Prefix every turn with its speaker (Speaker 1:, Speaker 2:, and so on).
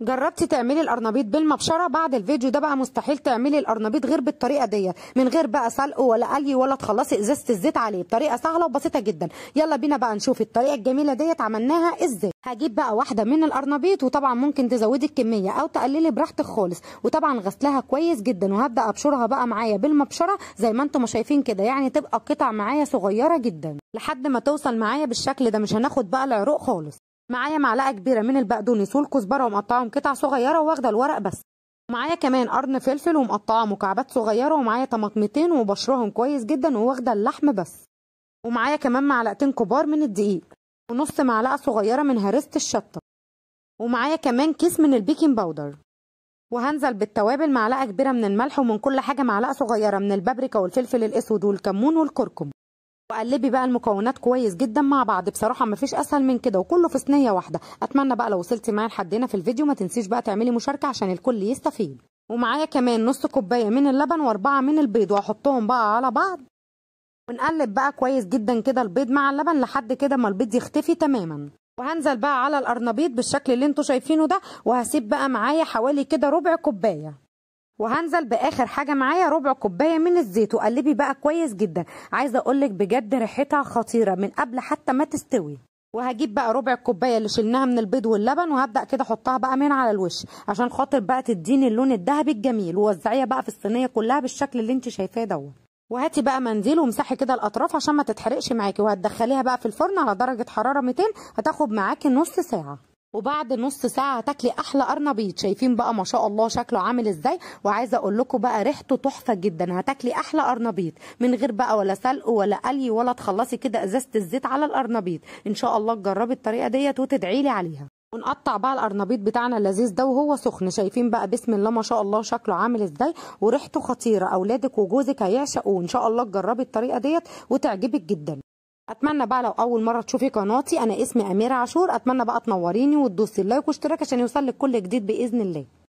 Speaker 1: جربتي تعملي القرنبيط بالمبشره بعد الفيديو ده بقى مستحيل تعملي القرنبيط غير بالطريقه دي من غير بقى سلق ولا قلي ولا تخلصي ازازه الزيت عليه بطريقه سهله وبسيطه جدا يلا بينا بقى نشوف الطريقه الجميله ديت عملناها ازاي هجيب بقى واحده من القرنبيط وطبعا ممكن تزودي الكميه او تقللي براحتك خالص وطبعا غسلها كويس جدا وهبدا ابشرها بقى معايا بالمبشره زي ما انتم شايفين كده يعني تبقى قطع معايا صغيره جدا لحد ما توصل معايا بالشكل ده مش هناخد بقى العروق خالص معايا معلقه كبيره من البقدونس والكزبره ومقطعهم قطع صغيره واخده الورق بس معايا كمان قرن فلفل ومقطعه مكعبات صغيره ومعايا طماطمتين وبشرهم كويس جدا وواخده اللحم بس ومعايا كمان معلقتين كبار من الدقيق ونص معلقه صغيره من هريسه الشطه ومعايا كمان كيس من البيكنج باودر وهنزل بالتوابل معلقه كبيره من الملح ومن كل حاجه معلقه صغيره من البابريكا والفلفل الاسود والكمون والكركم وقلبي بقى المكونات كويس جدا مع بعض بصراحه مفيش اسهل من كده وكله في صينيه واحده اتمنى بقى لو وصلتي معايا لحد هنا في الفيديو ما تنسيش بقى تعملي مشاركه عشان الكل يستفيد ومعايا كمان نص كوبايه من اللبن واربعه من البيض واحطهم بقى على بعض ونقلب بقى كويس جدا كده البيض مع اللبن لحد كده ما البيض يختفي تماما وهنزل بقى على الارنبيط بالشكل اللي انتوا شايفينه ده وهسيب بقى معايا حوالي كده ربع كوبايه وهنزل باخر حاجه معايا ربع كوبايه من الزيت وقلبي بقى كويس جدا عايزه اقولك بجد ريحتها خطيره من قبل حتى ما تستوي وهجيب بقى ربع الكوبايه اللي شلناها من البيض واللبن وهبدا كده احطها بقى من على الوش عشان خاطر بقى تديني اللون الذهبي الجميل ووزعيها بقى في الصينيه كلها بالشكل اللي انت شايفاه دوت وهاتي بقى منديل ومسحي كده الاطراف عشان ما تتحرقش معاكي وهتدخليها بقى في الفرن على درجه حراره 200 هتاخد معاكي نص ساعه وبعد نص ساعه هتاكلي احلى أرنبيت شايفين بقى ما شاء الله شكله عامل ازاي وعايزه اقول لكم بقى ريحته تحفه جدا هتاكلي احلى أرنبيت من غير بقى ولا سلق ولا قلي ولا تخلصي كده ازازه الزيت على الأرنبيت ان شاء الله تجربي الطريقه ديت وتدعي لي عليها ونقطع بقى الارنبيط بتاعنا اللذيذ ده وهو سخن شايفين بقى بسم الله ما شاء الله شكله عامل ازاي وريحته خطيره اولادك وجوزك هيعشقوه ان شاء الله تجربي الطريقه ديت وتعجبك جدا اتمنى بقى لو اول مره تشوفي قناتي انا اسمي اميره عاشور اتمنى بقى تنوريني وتدوسي اللايك واشتراك عشان يوصلك كل جديد باذن الله